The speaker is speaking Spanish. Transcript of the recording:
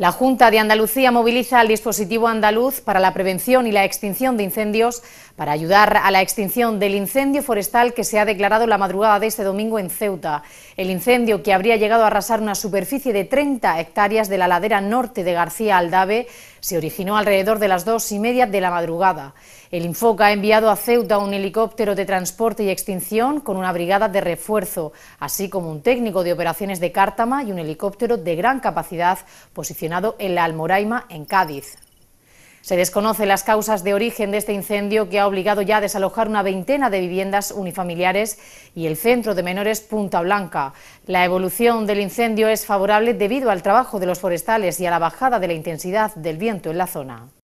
La Junta de Andalucía moviliza el dispositivo andaluz para la prevención y la extinción de incendios para ayudar a la extinción del incendio forestal que se ha declarado la madrugada de este domingo en Ceuta. El incendio que habría llegado a arrasar una superficie de 30 hectáreas de la ladera norte de García Aldave se originó alrededor de las dos y media de la madrugada. El Infoca ha enviado a Ceuta un helicóptero de transporte y extinción con una brigada de refuerzo, así como un técnico de operaciones de Cártama y un helicóptero de gran capacidad posicionado en la Almoraima, en Cádiz. Se desconocen las causas de origen de este incendio que ha obligado ya a desalojar una veintena de viviendas unifamiliares y el centro de menores Punta Blanca. La evolución del incendio es favorable debido al trabajo de los forestales y a la bajada de la intensidad del viento en la zona.